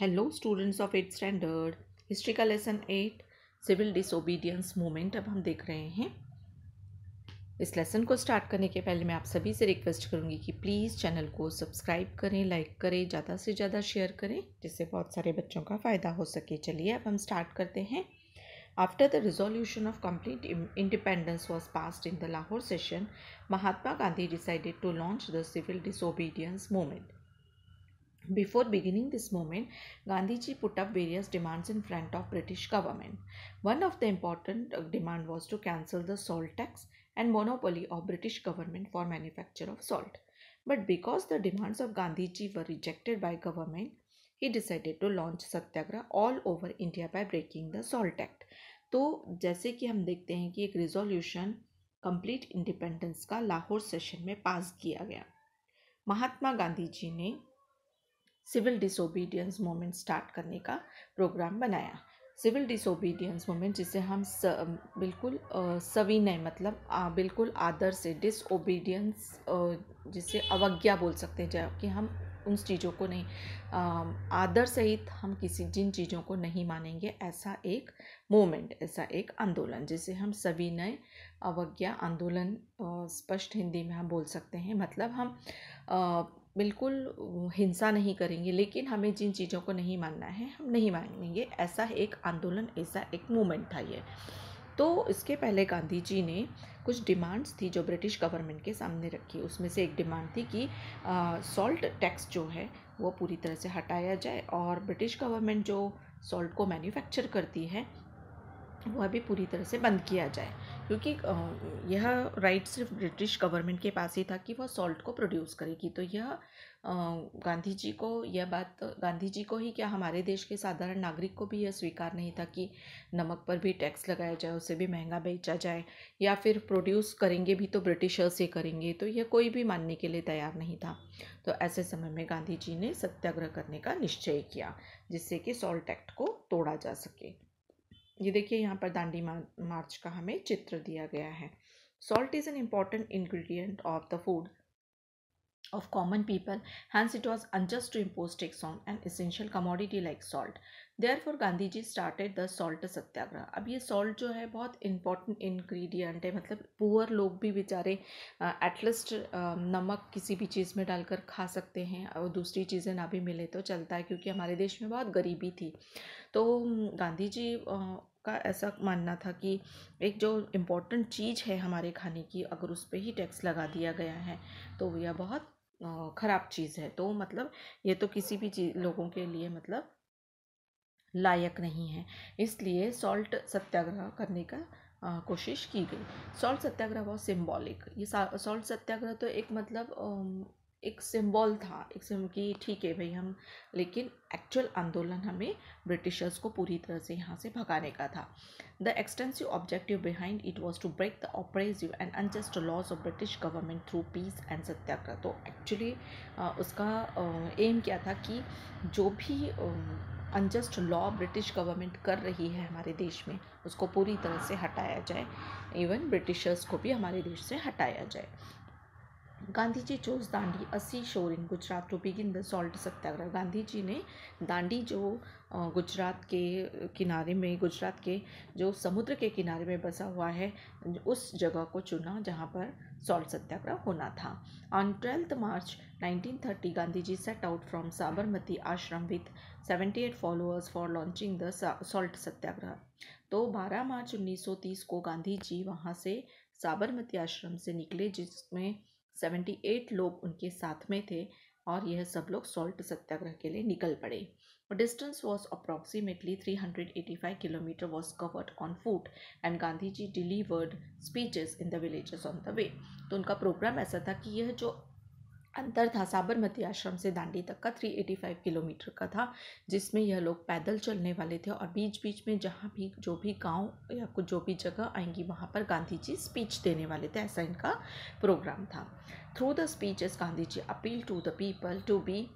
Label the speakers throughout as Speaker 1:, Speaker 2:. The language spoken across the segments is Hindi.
Speaker 1: Hello students of eight standard history का lesson at civil disobedience movement अब हम देख रहे हैं इस लेसन को स्टार्ट करने के पहले मैं आप सभी से रिक्वेस्ट करूंगी कि प्लीज़ चैनल को सब्सक्राइब करें लाइक करें ज़्यादा से ज़्यादा शेयर करें जिससे बहुत सारे बच्चों का फ़ायदा हो सके चलिए अब हम स्टार्ट करते हैं after the resolution of complete independence was passed in the Lahore session Mahatma Gandhi decided to launch the civil disobedience movement Before beginning this movement, ji put up various demands in front of British government. One of the important demand was to cancel the salt tax and monopoly of British government for manufacture of salt. But because the demands of gandhi ji were rejected by government, he decided to launch satyagraha all over India by breaking the salt act. तो जैसे कि हम देखते हैं कि एक रिजोल्यूशन कंप्लीट इंडिपेंडेंस का लाहौर सेशन में पास किया गया महात्मा गांधी जी ने सिविल डिसोबीडियंस मूवमेंट स्टार्ट करने का प्रोग्राम बनाया सिविल डिसोबीडियंस मूवमेंट जिसे हम स, बिल्कुल सविनय मतलब आ, बिल्कुल आदर से डिसोबीडियंस जिसे अवज्ञा बोल सकते हैं जबकि हम उन चीज़ों को नहीं आदर सहित हम किसी जिन चीज़ों को नहीं मानेंगे ऐसा एक मूवमेंट ऐसा एक आंदोलन जिसे हम सभी नए अवज्ञा आंदोलन स्पष्ट हिंदी में हम बोल सकते हैं मतलब हम बिल्कुल हिंसा नहीं करेंगे लेकिन हमें जिन चीज़ों को नहीं मानना है हम नहीं मानेंगे ऐसा एक आंदोलन ऐसा एक मूवमेंट था ये तो इसके पहले गांधी जी ने कुछ डिमांड्स थी जो ब्रिटिश गवर्नमेंट के सामने रखी उसमें से एक डिमांड थी कि सॉल्ट टैक्स जो है वो पूरी तरह से हटाया जाए और ब्रिटिश गवर्नमेंट जो सॉल्ट को मैन्युफैक्चर करती है वह भी पूरी तरह से बंद किया जाए क्योंकि यह राइट सिर्फ ब्रिटिश गवर्नमेंट के पास ही था कि वह सॉल्ट को प्रोड्यूस करेगी तो यह गांधी जी को यह बात गांधी जी को ही क्या हमारे देश के साधारण नागरिक को भी यह स्वीकार नहीं था कि नमक पर भी टैक्स लगाया जाए उसे भी महंगा बेचा जाए या फिर प्रोड्यूस करेंगे भी तो ब्रिटिशर्स ही करेंगे तो यह कोई भी मानने के लिए तैयार नहीं था तो ऐसे समय में गांधी जी ने सत्याग्रह करने का निश्चय किया जिससे कि सॉल्ट एक्ट को तोड़ा जा सके ये देखिए यहाँ पर दांडी मार्च का हमें चित्र दिया गया है salt is an important ingredient of the food of common people. Hence, it was unjust to impose tax on an essential commodity like salt. Therefore Gandhi ji started the salt satyagraha अब ये सॉल्ट जो है बहुत इंपॉर्टेंट इंग्रेडिएंट है मतलब पुअर लोग भी बेचारे एटलीस्ट नमक किसी भी चीज़ में डालकर खा सकते हैं और दूसरी चीज़ें ना भी मिले तो चलता है क्योंकि हमारे देश में बहुत गरीबी थी तो गांधी जी का ऐसा मानना था कि एक जो इम्पोर्टेंट चीज़ है हमारे खाने की अगर उस पर ही टैक्स लगा दिया गया है तो यह बहुत ख़राब चीज़ है तो मतलब ये तो किसी भी चीज लोगों के लिए मतलब लायक नहीं है इसलिए सॉल्ट सत्याग्रह करने का आ, कोशिश की गई सॉल्ट सत्याग्रह बहुत सिंबॉलिक ये सॉल्ट सत्याग्रह तो एक मतलब एक सिंबल था एक सिंबल कि ठीक है भाई हम लेकिन एक्चुअल आंदोलन हमें ब्रिटिशर्स को पूरी तरह से यहाँ से भगाने का था the extensive objective behind it was to break the oppressive and unjust laws of British government through peace and satyagraha तो एक्चुअली उसका एम क्या था कि जो भी अनजस्ट लॉ ब्रिटिश गवर्नमेंट कर रही है हमारे देश में उसको पूरी तरह से हटाया जाए इवन ब्रिटिशर्स को भी हमारे देश से हटाया जाए गांधी जी chose Dandi a sea shore in Gujarat to begin the salt satyagraha Gandhi ji ने दांडी जो गुजरात के किनारे में गुजरात के जो समुद्र के किनारे में बसा हुआ है उस जगह को चुना जहाँ पर सॉल्ट सत्याग्रह होना था on twelfth March 1930 Gandhi ji set out from Sabarmati Ashram with 78 followers for launching the salt satyagraha तो 12 मार्च 1930 को गांधी जी वहाँ से साबरमती आश्रम से निकले जिसमें सेवेंटी एट लोग उनके साथ में थे और यह सब लोग सॉल्ट सत्याग्रह के लिए निकल पड़े distance was approximately three hundred eighty five kilometre was covered on foot and Gandhi ji delivered speeches in the villages on the way तो उनका प्रोग्राम ऐसा था कि यह जो अंतर था साबरमती आश्रम से दांडी तक का 385 किलोमीटर का था जिसमें यह लोग पैदल चलने वाले थे और बीच बीच में जहाँ भी जो भी गांव या कुछ जो भी जगह आएंगी वहाँ पर गांधी जी स्पीच देने वाले थे ऐसा इनका प्रोग्राम था through the speeches Gandhi ji appeal to the people to be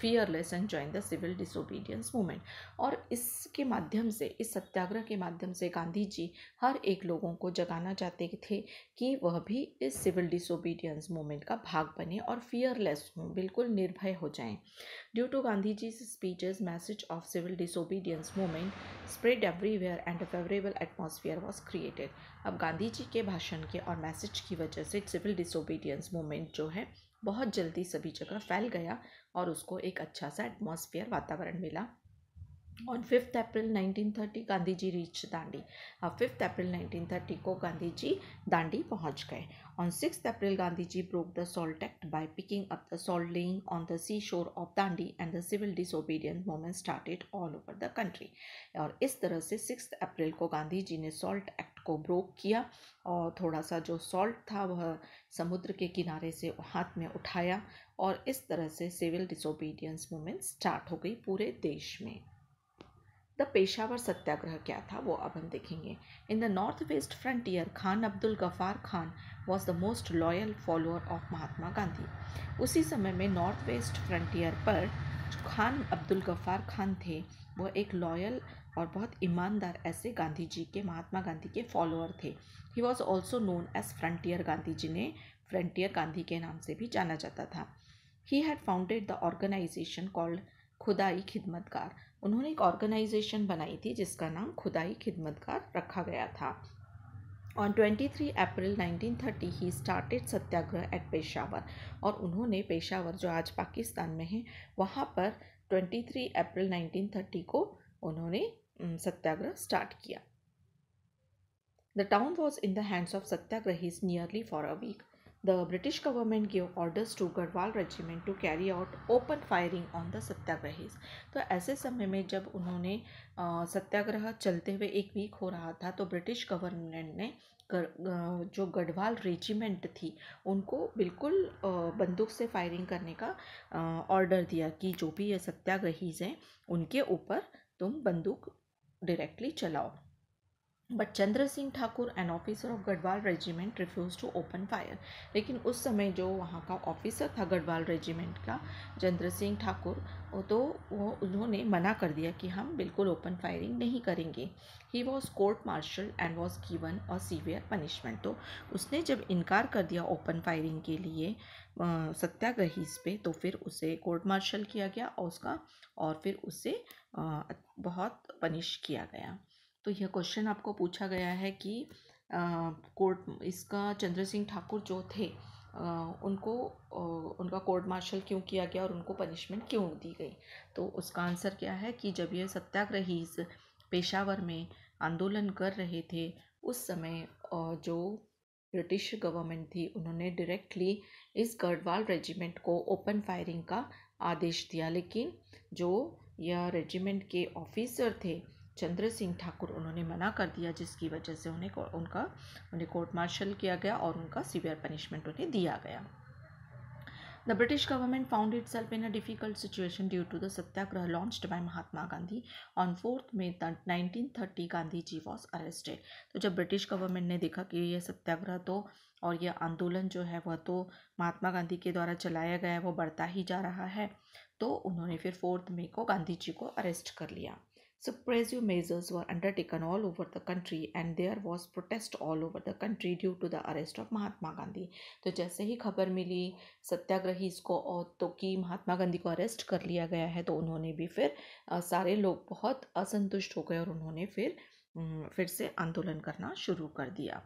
Speaker 1: fearless and join the civil disobedience movement और इसके माध्यम से इस सत्याग्रह के माध्यम से गांधी जी हर एक लोगों को जगाना चाहते थे कि वह भी इस सिविल डिसोबीडियंस मूवमेंट का भाग बने और फियरलेस हों बिल्कुल निर्भय हो जाएं due to Gandhi ji speeches message of civil disobedience movement spread everywhere and a favourable atmosphere was created अब गांधी जी के भाषण के और मैसेज की वजह से सिविल डिसोबीडियंस मूवमेंट जो है बहुत जल्दी सभी जगह फैल गया और उसको एक अच्छा सा एटमॉस्फेयर वातावरण मिला on fifth April 1930 Gandhi ji reach Dandi अब फिफ्थ अप्रैल 1930 को गांधी जी दांडी पहुंच गए on six April Gandhi ji broke the salt act by picking up the salt lying on the sea shore of Dandi and the civil disobedience movement started all over the country और इस तरह से सिक्स अप्रैल को गांधी जी ने सॉल्ट एक्ट को ब्रोक किया और थोड़ा सा जो सॉल्ट था वह समुद्र के किनारे से हाथ में उठाया और इस तरह से सिविल डिसोबीडियंस मूवमेंट स्टार्ट हो गई पूरे देश में द पेशावर सत्याग्रह क्या था वो अब हम देखेंगे in the north west frontier Khan Abdul Ghaffar Khan was the most loyal follower of Mahatma Gandhi उसी समय में नॉर्थ वेस्ट फ्रंटियर पर खान अब्दुल गफ़ार खान थे वह एक लॉयल और बहुत ईमानदार ऐसे गांधी जी के महात्मा गांधी के फॉलोअर थे he was also known as frontier Gandhi जिन्हें फ्रंटियर गांधी के नाम से भी जाना जाता था he had founded the organisation called Khudai Khidmatgar उन्होंने एक ऑर्गेनाइजेशन बनाई थी जिसका नाम खुदाई खिदमतगार रखा गया था on three April nineteen thirty he started satyagraha at Peshawar और उन्होंने पेशावर जो आज पाकिस्तान में है वहाँ पर twenty three April nineteen thirty को उन्होंने सत्याग्रह स्टार्ट किया the town was in the hands of satyagrahis nearly for a week the British government gave orders to Garhwal regiment to carry out open firing on the satyagrahis तो ऐसे समय में जब उन्होंने सत्याग्रह चलते हुए एक वीक हो रहा था तो ब्रिटिश गवर्नमेंट ने जो गढ़वाल रेजिमेंट थी उनको बिल्कुल बंदूक से फायरिंग करने का ऑर्डर दिया कि जो भी ये सत्याग्रहीज हैं उनके ऊपर तुम बंदूक डायरेक्टली चलाओ but Chandra Singh Thakur an officer of Garhwal regiment refuse to open fire लेकिन उस समय जो वहाँ का ऑफिसर था गढ़वाल रेजिमेंट का चंद्र सिंह ठाकुर तो वो उन्होंने मना कर दिया कि हम बिल्कुल ओपन फायरिंग नहीं करेंगे he was court martial and was given a severe punishment तो उसने जब इनकार कर दिया ओपन फायरिंग के लिए सत्याग्रही पे तो फिर उसे कोर्ट मार्शल किया गया और उसका और फिर उसे बहुत पनिश किया गया तो यह क्वेश्चन आपको पूछा गया है कि कोर्ट इसका चंद्र सिंह ठाकुर जो थे आ, उनको आ, उनका कोर्ट मार्शल क्यों किया गया और उनको पनिशमेंट क्यों दी गई तो उसका आंसर क्या है कि जब ये सत्याग्रही पेशावर में आंदोलन कर रहे थे उस समय जो ब्रिटिश गवर्नमेंट थी उन्होंने डायरेक्टली इस गढ़वाल रेजिमेंट को ओपन फायरिंग का आदेश दिया लेकिन जो यह रेजिमेंट के ऑफिसर थे चंद्र सिंह ठाकुर उन्होंने मना कर दिया जिसकी वजह से उन्हें उनका उन्हें कोर्ट मार्शल किया गया और उनका सीवियर पनिशमेंट उन्हें दिया गया the British government found itself in a difficult situation due to to launch by Mahatma Gandhi on fourth May 4th nineteen thirty Gandhi ji was arrested तो जब ब्रिटिश गवर्नमेंट ने देखा कि ये सत्याग्रह तो और ये आंदोलन जो है वह तो महात्मा गांधी के द्वारा चलाया गया है वो बढ़ता ही जा रहा है तो उन्होंने फिर फोर्थ मे को गांधी जी को अरेस्ट कर लिया Suppressive measures were undertaken all over the country and there was protest all over the country due to the arrest of Mahatma Gandhi. तो जैसे ही खबर मिली सत्याग्रही इसको और तो कि महात्मा गांधी को अरेस्ट कर लिया गया है तो उन्होंने भी फिर सारे लोग बहुत असंतुष्ट हो गए और उन्होंने फिर फिर से आंदोलन करना शुरू कर दिया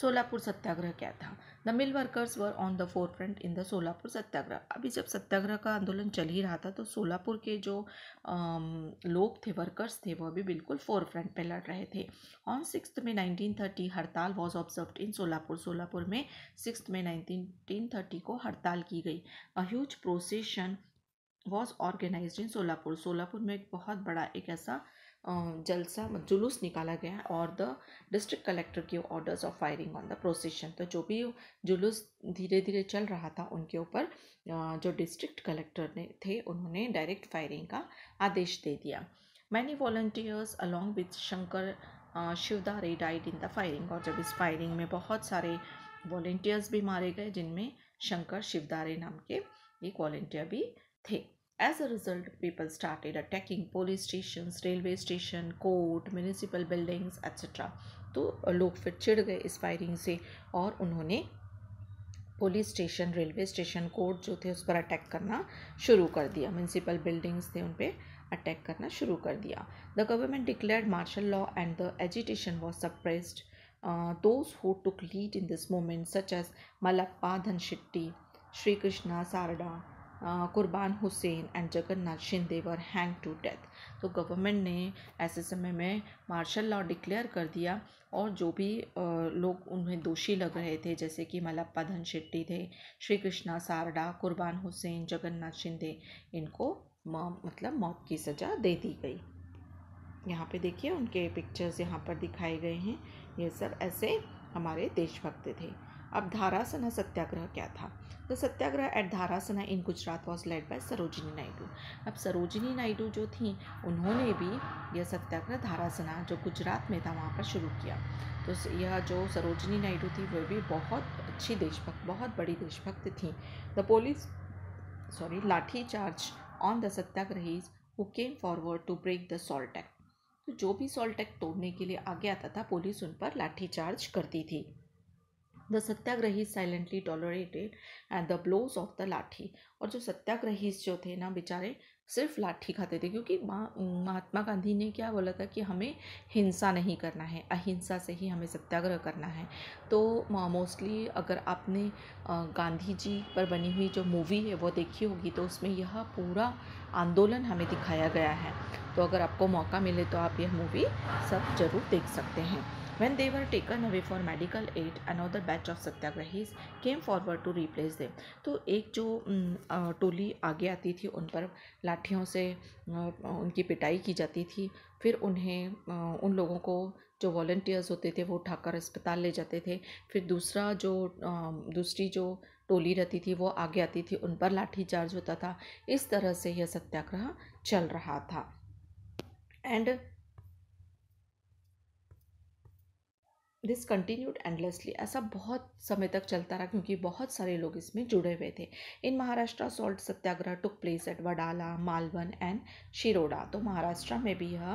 Speaker 1: सोलापुर सत्याग्रह क्या था the mill workers were on the forefront in the Solapur satyagraha अभी जब सत्याग्रह का आंदोलन चल ही रहा था तो सोलापुर के जो लोग थे वर्कर्स थे वह भी बिल्कुल फोर फ्रंट पर लड़ रहे थे on six May nineteen thirty hartal was observe in Solapur Solapur में सिक्स में नाइनटीन थर्टी को हड़ताल की गई a huge procession was organise in Solapur Solapur में एक बहुत बड़ा एक ऐसा जलसा जुलूस निकाला गया और द डिस्ट्रिक्ट कलेक्टर की orders of firing on the procession तो जो भी जुलूस धीरे धीरे चल रहा था उनके ऊपर जो डिस्ट्रिक्ट कलेक्टर ने थे उन्होंने डायरेक्ट फायरिंग का आदेश दे दिया many volunteers along with Shankar Shivdare died in the firing और जब इस फायरिंग में बहुत सारे वॉल्टियर्स भी मारे गए जिनमें शंकर शिवदारे नाम के एक वॉल्टियर भी थे As a result, people started attacking police stations, railway station, court, municipal buildings, etc. तो लोग फिर चिढ़ गए इस फायरिंग से और उन्होंने police station railway station court जो थे उस पर अटैक करना शुरू कर दिया म्यूनसिपल बिल्डिंग्स थे उन पर अटैक करना शुरू कर दिया the government declared martial law and the agitation was suppressed those who took lead in this movement such as Mallappa Dhanshetti Shri Krishna Sarda Kurban Hussain and Jagannath Shinde were hang to death तो गवर्नमेंट ने ऐसे समय में मार्शल लॉ डिक्लेयर कर दिया और जो भी लोग उन्हें दोषी लग रहे थे जैसे कि मलप्पा धन शेट्टी थे श्री कृष्णा सारडा कुर्बान हुसैन जगन्नाथ शिंदे इनको मतलब मौत की सज़ा दे दी गई यहाँ पे देखिए उनके पिक्चर्स यहाँ पर दिखाए गए हैं ये सब ऐसे हमारे देशभक्त थे अब धारासना सत्याग्रह क्या था द तो satyagraha at Dharasana in Gujarat was led by Sarojini Naidu अब सरोजिनी नायडू जो थी उन्होंने भी यह सत्याग्रह धारासना जो गुजरात में था वहाँ पर शुरू किया तो यह जो सरोजिनी नायडू थी वह भी बहुत अच्छी देशभक्त बहुत बड़ी देशभक्त थी the police sorry lathi charge on the satyagrahis who came forward to break the salt act तो जो भी सॉल्ट एक्ट तोड़ने के लिए आगे आता था पुलिस उन पर लाठी चार्ज करती थी the satyagrahi silently tolerated at the blows of the lathi और जो सत्याग्रही जो थे ना बेचारे सिर्फ लाठी खाते थे क्योंकि महात्मा गांधी ने क्या बोला था कि हमें हिंसा नहीं करना है अहिंसा से ही हमें सत्याग्रह करना है तो मोस्टली अगर आपने गांधी जी पर बनी हुई जो मूवी है वो देखी होगी तो उसमें यह पूरा आंदोलन हमें दिखाया गया है तो अगर आपको मौका मिले तो आप यह मूवी सब जरूर देख सकते हैं When they were taken away for medical aid, another batch of satyagrahis came forward to replace they तो एक जो टोली आगे आती थी उन पर लाठियों से उनकी पिटाई की जाती थी फिर उन्हें उन लोगों को जो वॉल्टियर्स होते थे वो उठाकर अस्पताल ले जाते थे फिर दूसरा जो दूसरी जो टोली रहती थी वो आगे आती थी उन पर लाठीचार्ज होता था इस तरह से यह सत्याग्रह चल रहा था एंड दिस कंटिन्यूड एंडलेसली ऐसा बहुत समय तक चलता रहा क्योंकि बहुत सारे लोग इसमें जुड़े हुए थे in Maharashtra salt satyagraha took place at Wadala Malvan and Shiroda तो महाराष्ट्र में भी यह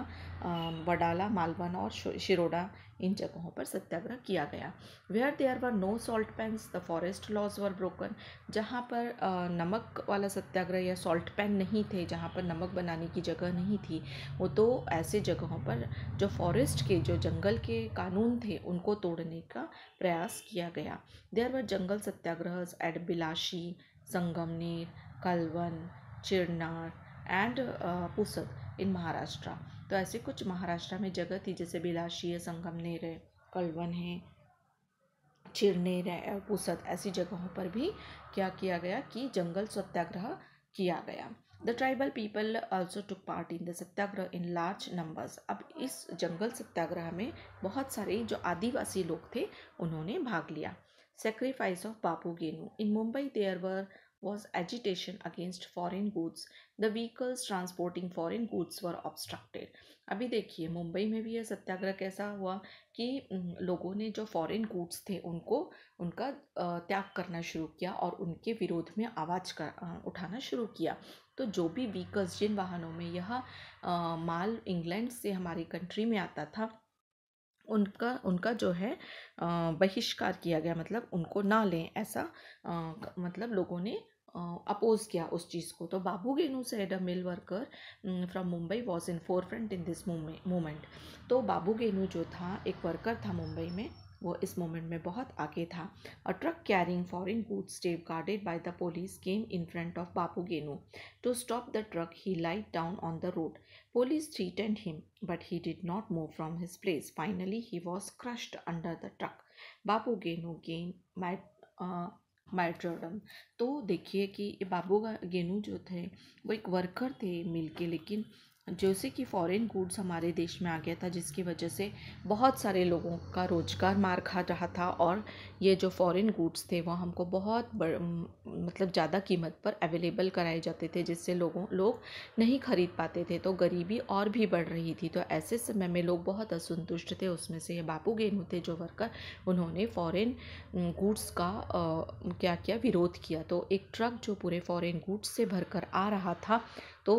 Speaker 1: वडाला मालवन और शिरोडा इन जगहों पर सत्याग्रह किया गया where there were no salt pans the forest laws were broken जहाँ पर नमक वाला सत्याग्रह या सॉल्ट पैन नहीं थे जहाँ पर नमक बनाने की जगह नहीं थी वो तो ऐसे जगहों पर जो फॉरेस्ट के जो जंगल के कानून थे उनको तोड़ने का प्रयास किया गया there were jungle satyagraha at Bilashi Sangamner Kalwan Chirner and Pusad in Maharashtra तो ऐसे कुछ महाराष्ट्र में जगह थी जैसे बिलाशी है संगमनेर है कलवन है चिरनेर है और पुसद ऐसी जगहों पर भी क्या किया गया कि जंगल सत्याग्रह किया गया the tribal people also took part in the satyagraha in large numbers अब इस जंगल सत्याग्रह में बहुत सारे जो आदिवासी लोग थे उन्होंने भाग लिया sacrifice of Bapu Genu in Mumbai there were was agitation against foreign goods. The vehicles transporting foreign goods were obstructed. अभी देखिए मुंबई में भी यह सत्याग्रह कैसा हुआ कि लोगों ने जो फॉरेन गुड्स थे उनको उनका त्याग करना शुरू किया और उनके विरोध में आवाज़ कर उठाना शुरू किया तो जो भी व्हीकल्स जिन वाहनों में यह माल इंग्लैंड से हमारी कंट्री में आता था उनका उनका जो है बहिष्कार किया गया मतलब उनको ना लें ऐसा आ, मतलब लोगों ने अपोज किया उस चीज़ को तो Babu Genu said a mill worker from Mumbai was in forefront in this movement तो बाबू गेनू जो था एक वर्कर था मुंबई में वो इस मोमेंट में बहुत आगे था a truck carrying foreign goods tape guarded by the police came in front of Bapu Genu to stop the truck he lied down on the road police and him but he did not move from his place finally he was crushed under the truck Bapu Genu gain my martyrdom तो देखिए कि बाबू गेनू जो थे वो एक वर्कर थे मिल के लेकिन जैसे कि फॉरेन गुड्स हमारे देश में आ गया था जिसकी वजह से बहुत सारे लोगों का रोज़गार मार खा रहा था और ये जो फॉरेन गुड्स थे वो हमको बहुत बड़ मतलब ज़्यादा कीमत पर अवेलेबल कराए जाते थे जिससे लोगों लोग नहीं खरीद पाते थे तो गरीबी और भी बढ़ रही थी तो ऐसे समय में लोग बहुत असंतुष्ट थे उसमें से ये बापू गेनू थे जो वर्कर उन्होंने फॉरेन गुड्स का आ, क्या किया विरोध किया तो एक ट्रक जो पूरे फॉरेन गुड्स से भर आ रहा था तो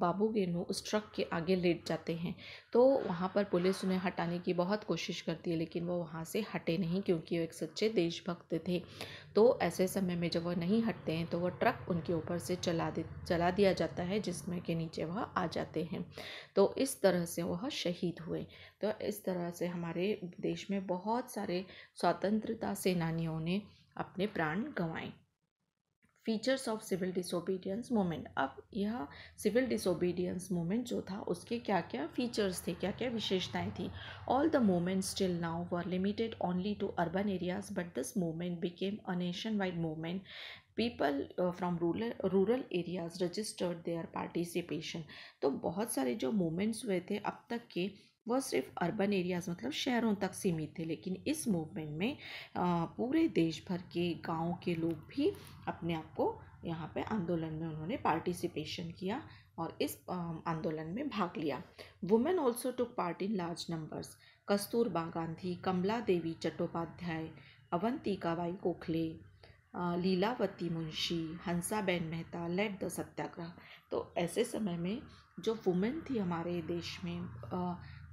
Speaker 1: बाबू गेनू उस ट्रक के आगे लेट जाते हैं तो वहाँ पर पुलिस उन्हें हटाने की बहुत कोशिश करती है लेकिन वो वहाँ से हटे नहीं क्योंकि वो एक सच्चे देशभक्त थे तो ऐसे समय में जब वह नहीं हटते हैं तो वह ट्रक उनके ऊपर से चला दे चला दिया जाता है जिसमें के नीचे वह आ जाते हैं तो इस तरह से वह शहीद हुए तो इस तरह से हमारे देश में बहुत सारे स्वतंत्रता सेनानियों ने अपने प्राण गंवाएं features of civil disobedience movement अब यह सिविल डिसोबीडियंस मूवमेंट जो था उसके क्या क्या फीचर्स थे क्या क्या विशेषताएं थी all the movements till now were limited only to urban areas but this movement became a nationwide movement people from rural rural areas registered their participation तो बहुत सारे जो मूवमेंट्स हुए थे अब तक के वह सिर्फ अर्बन एरियाज़ मतलब शहरों तक सीमित थे लेकिन इस मूवमेंट में पूरे देश भर के गाँव के लोग भी अपने आप को यहाँ पे आंदोलन में उन्होंने पार्टिसिपेशन किया और इस आंदोलन में भाग लिया women also took part in large numbers Kasturba Gandhi Kamala Devi Chattopadhyay Avantikabai Gokhale Lilavati Munshi Hansaben Mehta led the satyagraha तो ऐसे समय में जो वुमेन थी हमारे देश में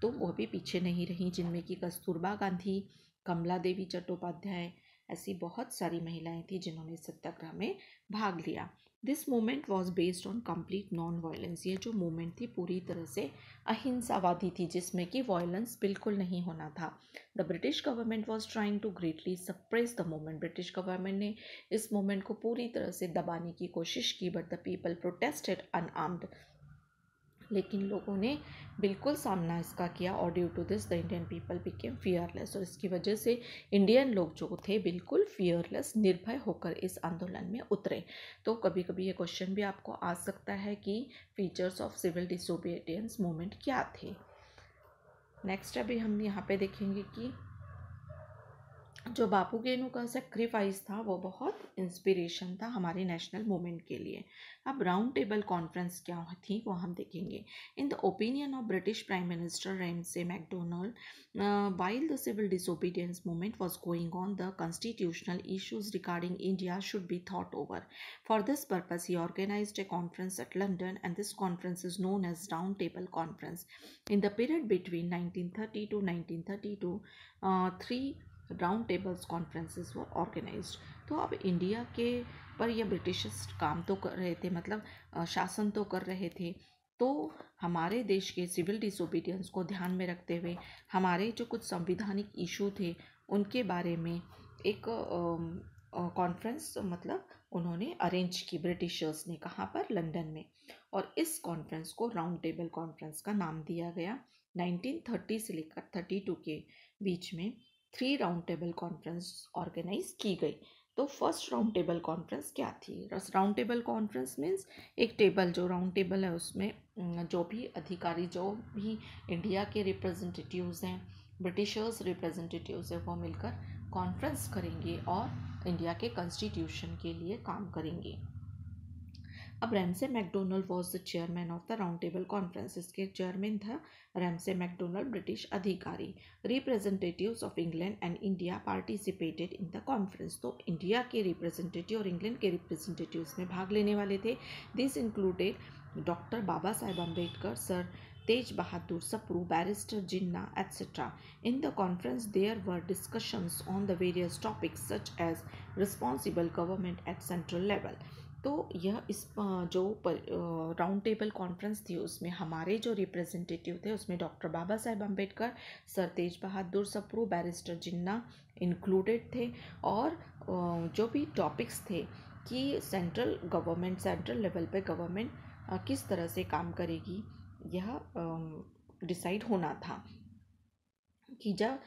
Speaker 1: तो वह भी पीछे नहीं रहीं जिनमें कि कस्तूरबा गांधी कमला देवी चट्टोपाध्याय ऐसी बहुत सारी महिलाएं थी जिन्होंने सत्याग्रह में भाग लिया this movement was based on complete non violence ये जो मोमेंट थी पूरी तरह से अहिंसावादी थी जिसमें कि वायलेंस बिल्कुल नहीं होना था the British government was trying to greatly suppress the movement British government ने इस मूवमेंट को पूरी तरह से दबाने की कोशिश की but the people protested unarmed लेकिन लोगों ने बिल्कुल सामना इसका किया और due to this the Indian people became fearless और इसकी वजह से इंडियन लोग जो थे बिल्कुल फियरलेस निर्भय होकर इस आंदोलन में उतरे तो कभी कभी ये क्वेश्चन भी आपको आ सकता है कि features of civil disobedience movement क्या थे नेक्स्ट अभी हम यहाँ पे देखेंगे कि जो बापू गेनू का सेक्रीफाइस था वो बहुत इंस्पिरेशन था हमारे नेशनल मोमेंट के लिए अब राउंड टेबल कॉन्फ्रेंस क्या थी वो हम देखेंगे in the opinion of British prime minister Ramsay MacDonald while the civil disobedience movement was going on the constitutional issues regarding India should be thought over for this purpose he organise a conference at London and this conference is known as round table conference in the period between nineteen thirty to nineteen thirty two three round tables conferences वो ऑर्गेनाइज तो अब इंडिया के पर ये ब्रिटिशर्स काम तो कर रहे थे मतलब शासन तो कर रहे थे तो हमारे देश के सिविल डिसोबीडियंस को ध्यान में रखते हुए हमारे जो कुछ संविधानिक इशू थे उनके बारे में एक कॉन्फ्रेंस मतलब उन्होंने अरेंज की ब्रिटिशर्स ने कहाँ पर लंदन में और इस कॉन्फ्रेंस को राउंड टेबल कॉन्फ्रेंस का नाम दिया गया 1930 से लेकर 32 के बीच में three round table conference organise की गई तो फर्स्ट राउंड टेबल कॉन्फ्रेंस क्या थी राउंड टेबल कॉन्फ्रेंस मीन्स एक टेबल जो राउंड टेबल है उसमें जो भी अधिकारी जो भी इंडिया के रिप्रेजेंटेटिव्स हैं ब्रिटिशर्स रिप्रेजेंटेटिव्स हैं वो मिलकर कॉन्फ्रेंस करेंगे और इंडिया के कॉन्स्टिट्यूशन के लिए काम करेंगे अब Ramsay MacDonald was the chairman of the round table conference इसके चेयरमैन था रैमसे मैकडोनल्ड ब्रिटिश अधिकारी representative of England and India participated in the conference तो इंडिया के रिप्रेजेंटेटिव और इंग्लैंड के रिप्रेजेंटेटिव इसमें भाग लेने वाले थे this included doctor Baba Saheb Ambedkar sir Tej Bahadur Sapru barrister Jinnah etcetera in the conference there were discussions on the various topics such as responsible government at central level तो यह इस जो राउंड टेबल कॉन्फ्रेंस थी उसमें हमारे जो रिप्रेजेंटेटिव थे उसमें doctor Baba Saheb Ambedkar sir Tej Bahadur Sapru barrister Jinnah included थे और जो भी टॉपिक्स थे कि सेंट्रल गवर्नमेंट सेंट्रल लेवल पे गवर्नमेंट किस तरह से काम करेगी यह डिसाइड होना था कि जब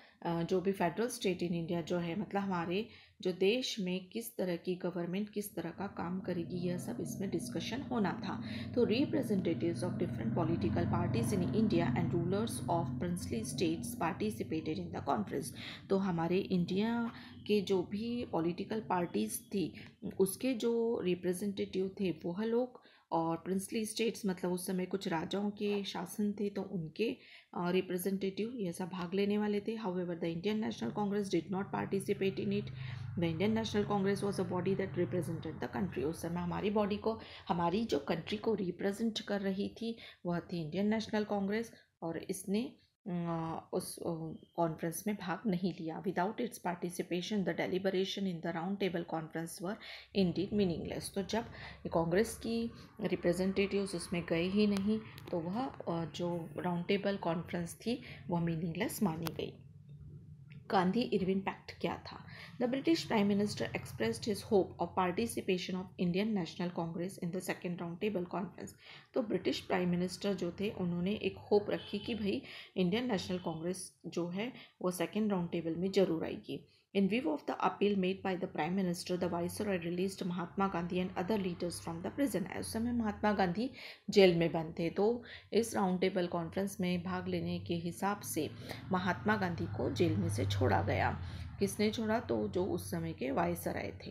Speaker 1: जो भी फेडरल स्टेट इन इंडिया जो है मतलब हमारे जो देश में किस तरह की गवर्नमेंट किस तरह का काम करेगी यह सब इसमें डिस्कशन होना था तो representatives of different political parties in India and rulers of princely states participated in the conference तो हमारे इंडिया के जो भी पॉलिटिकल पार्टीज थी उसके जो रिप्रेजेंटेटिव थे वह लोग और प्रिंसली स्टेट्स मतलब उस समय कुछ राजाओं के शासन थे तो उनके रिप्रेजेंटेटिव ये सब भाग लेने वाले थे however the Indian National Congress did not participate in it the Indian National Congress was a body that represented the country उस समय हमारी बॉडी को हमारी जो कंट्री को रिप्रेजेंट कर रही थी वह थी इंडियन नेशनल कांग्रेस और इसने उस कॉन्फ्रेंस में भाग नहीं लिया without its participation the deliberation in the round table conference were indeed meaningless तो जब कांग्रेस की रिप्रेजेंटेटिव्स उसमें गए ही नहीं तो वह जो राउंड टेबल कॉन्फ्रेंस थी वह मीनिंगलेस मानी गई गांधी इरविन पैक्ट क्या था The British Prime Minister expressed his hope of participation of Indian National Congress in the second round table conference तो ब्रिटिश प्राइम मिनिस्टर जो थे उन्होंने एक होप रखी कि भाई इंडियन नेशनल कांग्रेस जो है वो सेकेंड राउंड टेबल में ज़रूर आएगी In view of the appeal made by the Prime Minister, the Viceroy released Mahatma Gandhi and other leaders from the prison. उस समय महात्मा गांधी जेल में बंद थे तो इस राउंड टेबल कॉन्फ्रेंस में भाग लेने के हिसाब से महात्मा गांधी को जेल में से छोड़ा गया किसने छोड़ा तो जो उस समय के वायसराय थे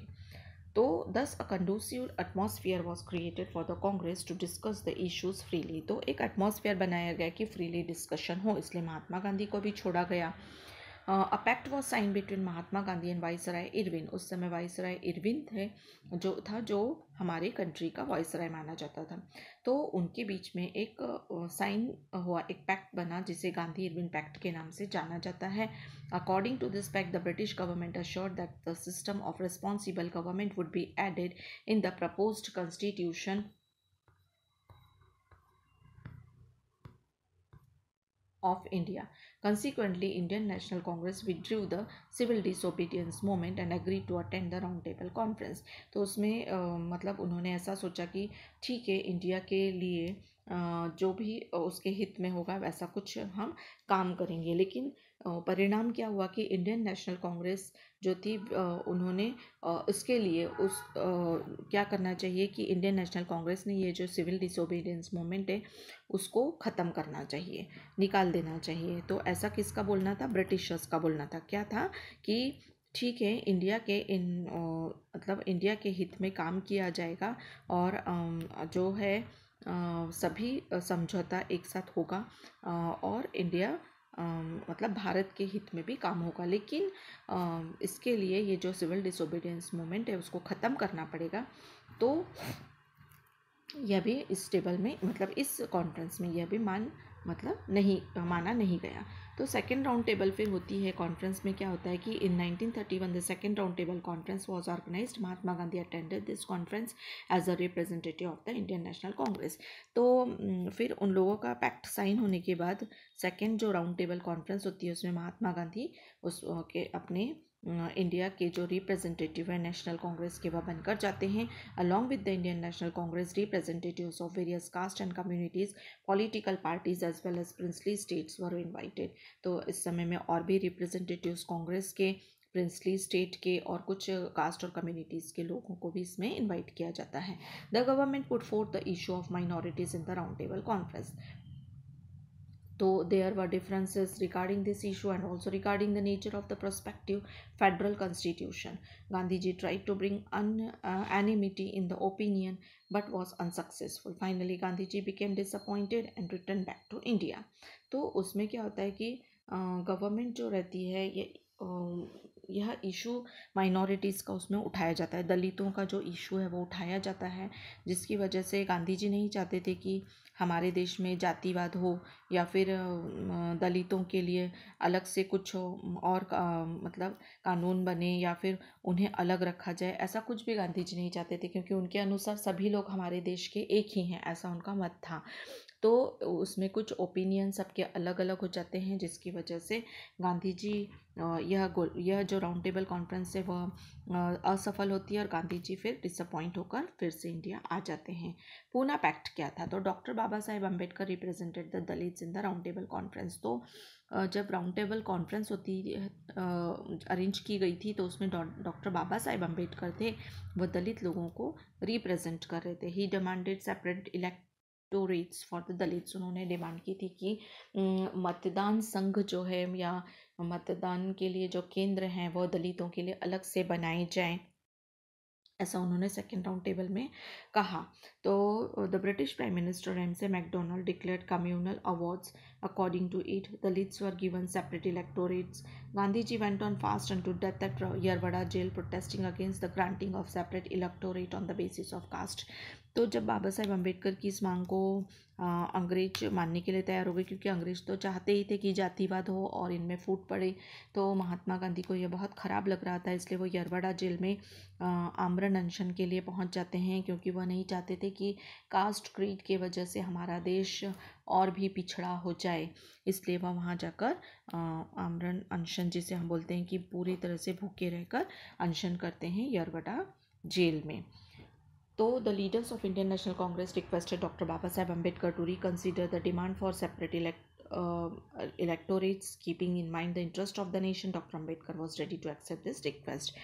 Speaker 1: तो thus a conducive atmosphere was created for the Congress to discuss the issues freely तो एक एटमोसफियर बनाया गया कि फ्रीली डिस्कशन हो इसलिए महात्मा गांधी को भी छोड़ा गया a pact was signed between Mahatma Gandhi and Lord Irwin उस समय राय इरविन थे जो था जो हमारे कंट्री का राय माना जाता था तो उनके बीच में एक साइन हुआ एक पैक्ट बना जिसे गांधी इरविन पैक्ट के नाम से जाना जाता है according to this pact the British government assure that the system of responsible government would be added in the propose constitution of India Consequently, Indian National Congress withdrew the civil disobedience movement and agreed to attend the round table conference तो उसमें आ, मतलब उन्होंने ऐसा सोचा कि ठीक है इंडिया के लिए आ, जो भी उसके हित में होगा वैसा कुछ हम काम करेंगे लेकिन परिणाम क्या हुआ कि इंडियन नेशनल कांग्रेस जो थी उन्होंने उसके लिए उस क्या करना चाहिए कि इंडियन नेशनल कांग्रेस ने ये जो सिविल डिसोबीडियंस मूवमेंट है उसको ख़त्म करना चाहिए निकाल देना चाहिए तो ऐसा किसका बोलना था ब्रिटिशर्स का बोलना था क्या था कि ठीक है इंडिया के इन मतलब इंडिया के हित में काम किया जाएगा और जो है सभी समझौता एक साथ होगा और इंडिया मतलब भारत के हित में भी काम होगा लेकिन इसके लिए ये जो सिविल डिसोबीडियंस मूवमेंट है उसको ख़त्म करना पड़ेगा तो यह भी इस टेबल में मतलब इस कॉन्फ्रेंस में यह भी मान मतलब नहीं माना नहीं गया तो सेकेंड राउंड टेबल फिर होती है कॉन्फ्रेंस में क्या होता है कि in 1931 the second round table conference was organise Mahatma Gandhi attended this conference as a representative of the Indian National Congress तो फिर उन लोगों का पैक्ट साइन होने के बाद सेकेंड जो राउंड टेबल कॉन्फ्रेंस होती है उसमें महात्मा गांधी उस के अपने इंडिया के जो रिप्रेजेंटेटिव हैं नेशनल कांग्रेस के वह बनकर जाते हैं along with the Indian National Congress representatives of various caste and communities political parties as well as princely states were invited तो इस समय में और भी रिप्रेजेंटेटिव्स कांग्रेस के प्रिंसली स्टेट के और कुछ कास्ट और कम्युनिटीज़ के लोगों को भी इसमें इनवाइट किया जाता है the government put forth the issue of minorities in the round table conference तो there were differences regarding this issue and also regarding the nature of the prospective federal constitution Gandhi ji try to bring unanimity in the opinion but was unsuccessful finally Gandhi ji became disappointed and return back to India तो उसमें क्या होता है कि गवर्नमेंट uh, जो रहती है ये um, यह इशू माइनॉरिटीज़ का उसमें उठाया जाता है दलितों का जो इशू है वो उठाया जाता है जिसकी वजह से गांधी जी नहीं चाहते थे कि हमारे देश में जातिवाद हो या फिर दलितों के लिए अलग से कुछ और का, मतलब कानून बने या फिर उन्हें अलग रखा जाए ऐसा कुछ भी गांधी जी नहीं चाहते थे क्योंकि उनके अनुसार सभी लोग हमारे देश के एक ही हैं ऐसा उनका मत था तो उसमें कुछ ओपिनियन सबके अलग अलग हो जाते हैं जिसकी वजह से गांधी जी यह यह जो राउंड टेबल कॉन्फ्रेंस है वह असफल होती है और गांधी जी फिर डिसअपॉइंट होकर फिर से इंडिया आ जाते हैं पूना पैक्ट क्या था तो doctor Baba Saheb Ambedkar represented the Dalit in the round table conference तो जब राउंड टेबल कॉन्फ्रेंस होती अरेंज की गई थी तो उसमें डॉक्टर बाबा साहेब अम्बेडकर थे वह दलित लोगों को रिप्रेजेंट कर रहे थे he demanded separate electorates for the Dalits उन्होंने डिमांड की थी कि मतदान संघ जो है या मतदान के लिए जो केंद्र हैं वह दलितों के लिए अलग से बनाए जाएं ऐसा उन्होंने सेकेंड राउंड टेबल में कहा तो द ब्रिटिश प्राइम मिनिस्टर से MacDonald declare communal awards according to it Dalits were given separate electorates Gandhiji went on fast unto death at Yerwada jail protesting against the granting of separate electorate on the basis of caste. तो जब बाबा साहेब अम्बेडकर की इस मांग को अंग्रेज मानने के लिए तैयार हो गए क्योंकि अंग्रेज तो चाहते ही थे कि जातिवाद हो और इनमें फूट पड़े तो महात्मा गांधी को यह बहुत ख़राब लग रहा था इसलिए वो यरवाड़ा जेल में आम्र अनशन के लिए पहुंच जाते हैं क्योंकि वह नहीं चाहते थे कि कास्ट क्रीड के वजह से हमारा देश और भी पिछड़ा हो जाए इसलिए वह वहाँ जाकर आमरण अनशन जिसे हम बोलते हैं कि पूरी तरह से भूखे रहकर अनशन करते हैं यरगढ़ा जेल में तो the leaders of Indian National Congress requested doctor Baba Saheb Ambedkar to reconsider the demand for separate elect uh, electorates keeping in mind the interest of the nation dr ambedkar was ready to accept this request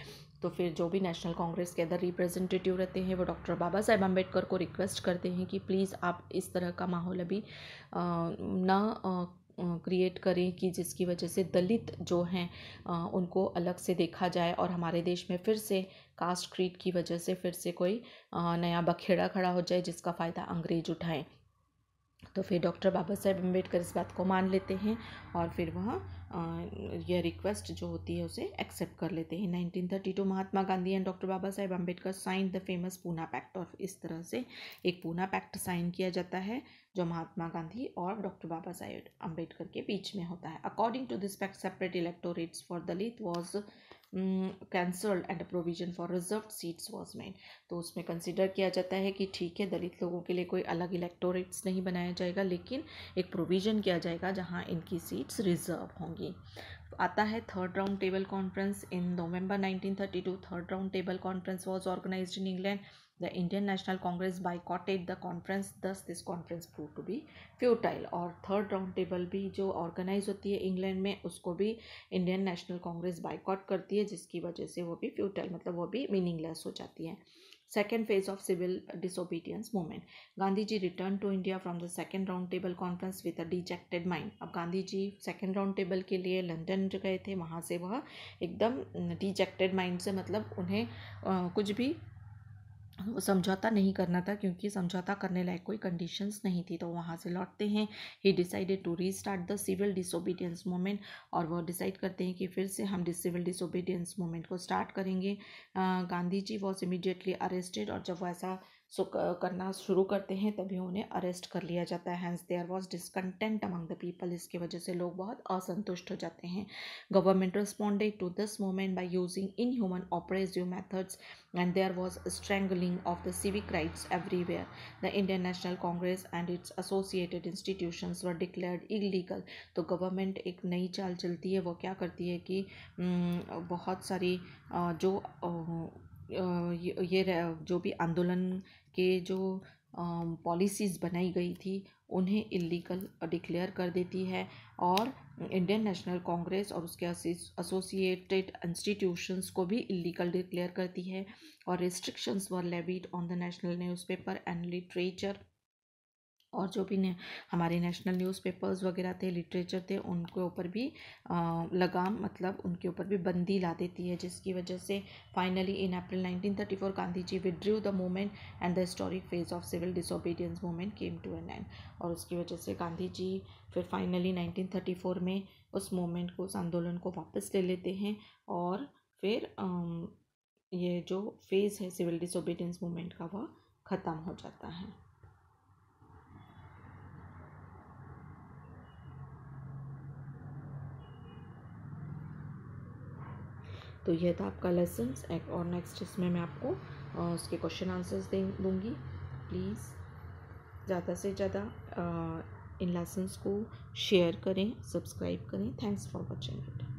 Speaker 1: तो फिर जो भी नेशनल कांग्रेस के अदर रिप्रेजेंटेटिव रहते हैं वो डॉक्टर बाबा साहेब अम्बेडकर को रिक्वेस्ट करते हैं कि प्लीज़ आप इस तरह का माहौल अभी ना क्रिएट करें कि जिसकी वजह से दलित जो हैं उनको अलग से देखा जाए और हमारे देश में फिर से कास्ट क्रीड की वजह से फिर से कोई नया बखेड़ा खड़ा हो जाए जिसका फ़ायदा अंग्रेज उठाएं तो फिर डॉक्टर बाबा साहेब अम्बेडकर इस बात को मान लेते हैं और फिर वह यह रिक्वेस्ट जो होती है उसे एक्सेप्ट कर लेते हैं 1932 Mahatma Gandhi and doctor Baba Saheb Ambedkar sign the famous Poona pact और इस तरह से एक पूना पैक्ट साइन किया जाता है जो महात्मा गांधी और डॉक्टर बाबा साहेब अम्बेडकर के बीच में होता है according to this pact separate electorates for Dalit was cancelled and provision for reserve seats was made तो उसमें कंसिडर किया जाता है कि ठीक है दलित लोगों के लिए कोई अलग इलेक्टोरेट्स नहीं बनाया जाएगा लेकिन एक प्रोविजन किया जाएगा जहाँ इनकी सीट्स रिजर्व होंगी आता है third round table conference in November 1932 third round table conference was organised in England The Indian National Congress boycotted the conference, thus this conference proved to be futile. or third round table bhi jo organize hoti hai england mein usko bhi indian national congress boycott karti hai jiski wajah se wo bhi futile matlab wo bhi meaningless ho jati hai second phase of civil disobedience movement gandhi ji returned to india from the second round table conference with a dejected mind ab gandhi ji second round table ke liye london gaye the wahan se वह ekdam dejected mind से मतलब उन्हें kuch bhi समझौता नहीं करना था क्योंकि समझौता करने लायक कोई कंडीशंस नहीं थी तो वहाँ से लौटते हैं ही decided to restart the civil disobedience movement और वो डिसाइड करते हैं कि फिर से हम डिस सिविल डिसोबीडियंस मोमेंट को स्टार्ट करेंगे Gandhi ji was immediately arrested और जब वो ऐसा सो करना शुरू करते हैं तभी उन्हें अरेस्ट कर लिया जाता है hence there was discontent among the people इसकी वजह से लोग बहुत असंतुष्ट हो जाते हैं government responded to this movement by using inhuman operative methods and there was strangling of the civic rights everywhere the Indian National Congress and its associated institution were declare illegal तो गवर्नमेंट एक नई चाल चलती है वो क्या करती है कि बहुत सारी जो ये जो भी आंदोलन के जो पॉलिसीज़ बनाई गई थी उन्हें इलीगल डिक्लेयर कर देती है और इंडियन नेशनल कांग्रेस और उसके एसोसिएटेड इंस्टीट्यूशंस को भी इलीगल डिक्लेयर करती है और restrictions were levied on the national newspaper and literature और जो भी ने, हमारे नेशनल न्यूज़पेपर्स वगैरह थे लिटरेचर थे उनके ऊपर भी आ, लगाम मतलब उनके ऊपर भी बंदी ला देती है जिसकी वजह से finally in April 1934 Gandhi ji withdrew the movement and the historic phase of civil disobedience movement came to an end और उसकी वजह से गांधी जी फिर फाइनली नाइनटीन में उस मूवमेंट को उस आंदोलन को वापस ले लेते हैं और फिर आ, ये जो फेज़ है सिविल डिसोबीडियंस मूवमेंट का वह ख़त्म हो जाता है तो यह था आपका लेसन और नेक्स्ट इसमें मैं आपको उसके क्वेश्चन आंसर्स दे दूँगी प्लीज़ ज़्यादा से ज़्यादा इन लेसन्स को शेयर करें सब्सक्राइब करें थैंक्स फॉर वॉचिंग इट